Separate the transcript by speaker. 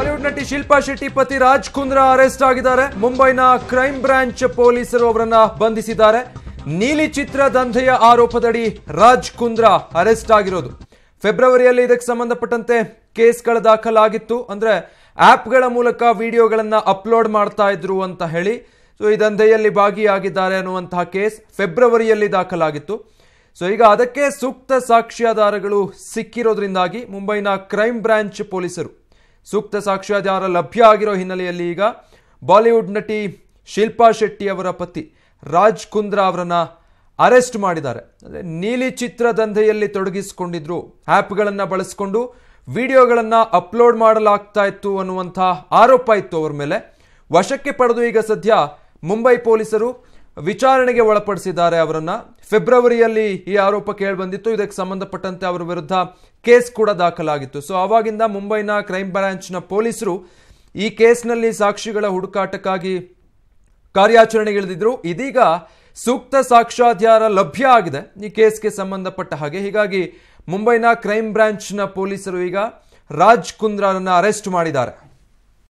Speaker 1: Bollywood ನಟಿ ಶಿಲ್ಪಾ ಶೆಟ್ಟಿ ಪತಿ Raj Kundra arrest ಆಗಿದ್ದಾರೆ ಮುಂಬೈನ ಕ್ರೈಮ್ ಬ್ರಾಂಚ್ ಪೊಲೀಸರು ಅವರನ್ನ ಬಂಧಿಸಿದ್ದಾರೆ ನೀಲಿ ಚಿತ್ರ ದಂಧೆಯ ಆರೋಪದಡಿ ರಾಜ್ ಕುಂದ್ರಾ ಅರೆಸ್ಟ್ ಆಗಿರೋದು ಫೆಬ್ರವರಿಯಲ್ಲಿ ಇದಕ್ಕೆ ಸಂಬಂಧಪಟ್ಟಂತೆ ಕೇಸ್ಗಳ ದಾಖಲಾಗಿತ್ತು ಅಂದ್ರೆ ಗಳ ಮೂಲಕ ವಿಡಿಯೋಗಳನ್ನ ಅಪ್ಲೋಡ್ ಮಾಡ್ತಾ ಇದ್ರು ಅಂತ ಹೇಳಿ ಸೊ ಈ ದಂಧೆಯಲ್ಲಿ ಭಾಗಿಯಾಗಿದ್ದಾರೆ ಅನ್ನುವಂತಹ ಕೇಸ್ ಫೆಬ್ರವರಿಯಲ್ಲಿ ದಾಖಲಾಗಿತ್ತು ಸೊ ಈಗ ಅದಕ್ಕೆ ಸೂಕ್ತ ಸಾಕ್ಷ್ಯಾಧಾರಗಳು ಸಿಕ್ಕಿರೋದ್ರಿಂದಾಗಿ ಮುಂಬೈನ ಕ್ರೈಮ್ ಬ್ರಾಂಚ್ ಪೊಲೀಸರು ಸೂಕ್ತ ಸಾಕ್ಷ್ಯಾಧಾರ ಲಭ್ಯ ಆಗಿರೋ ಹಿನ್ನೆಲೆಯಲ್ಲಿ ಈಗ ಬಾಲಿವುಡ್ ನಟಿ ಶಿಲ್ಪಾ ಶೆಟ್ಟಿ ಅವರ ಪತಿ ರಾಜ್ ಕುಂದ್ರಾ ಅವರನ್ನು ಅರೆಸ್ಟ್ ಮಾಡಿದ್ದಾರೆ ಅಂದರೆ ನೀಲಿ ಚಿತ್ರ ದಂಧೆಯಲ್ಲಿ ತೊಡಗಿಸಿಕೊಂಡಿದ್ರು ಆ್ಯಪ್ಗಳನ್ನು ಬಳಸಿಕೊಂಡು ವಿಡಿಯೋಗಳನ್ನು ಅಪ್ಲೋಡ್ ಮಾಡಲಾಗ್ತಾ ಇತ್ತು ಅನ್ನುವಂಥ ಆರೋಪ ಇತ್ತು ಅವರ ಮೇಲೆ ವಶಕ್ಕೆ ಪಡೆದು ಈಗ ಸದ್ಯ ಮುಂಬೈ ಪೊಲೀಸರು ವಿಚಾರಣೆಗೆ ಒಳಪಡಿಸಿದ್ದಾರೆ ಅವರನ್ನ ಫೆಬ್ರವರಿಯಲ್ಲಿ ಈ ಆರೋಪ ಕೇಳಿಬಂದಿತ್ತು ಬಂದಿತ್ತು ಇದಕ್ಕೆ ಸಂಬಂಧಪಟ್ಟಂತೆ ಅವರ ವಿರುದ್ಧ ಕೇಸ್ ಕೂಡ ದಾಖಲಾಗಿತ್ತು ಸೊ ಅವಾಗಿಂದ ಮುಂಬೈನ ಕ್ರೈಮ್ ಬ್ರಾಂಚ್ನ ಪೊಲೀಸರು ಈ ಕೇಸ್ನಲ್ಲಿ ಸಾಕ್ಷಿಗಳ ಹುಡುಕಾಟಕ್ಕಾಗಿ ಕಾರ್ಯಾಚರಣೆಗಿಳಿದಿದ್ರು ಇದೀಗ ಸೂಕ್ತ ಸಾಕ್ಷ್ಯಾಧಾರ ಲಭ್ಯ ಆಗಿದೆ ಈ ಕೇಸ್ಗೆ ಸಂಬಂಧಪಟ್ಟ ಹಾಗೆ ಹೀಗಾಗಿ ಮುಂಬೈನ ಕ್ರೈಮ್ ಬ್ರಾಂಚ್ನ ಪೊಲೀಸರು ಈಗ ರಾಜ್ ಕುಂದ್ರಾರನ್ನ ಅರೆಸ್ಟ್ ಮಾಡಿದ್ದಾರೆ